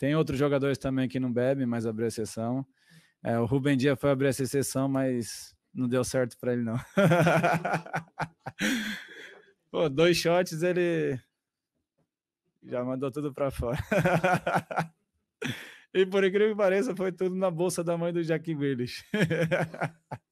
Tem outros jogadores também que não bebem, mas abriu a É, o Rubem Dia foi abrir essa sessão, mas não deu certo para ele, não. Pô, dois shots, ele já mandou tudo para fora. e por incrível que pareça, foi tudo na bolsa da mãe do Jack Willis.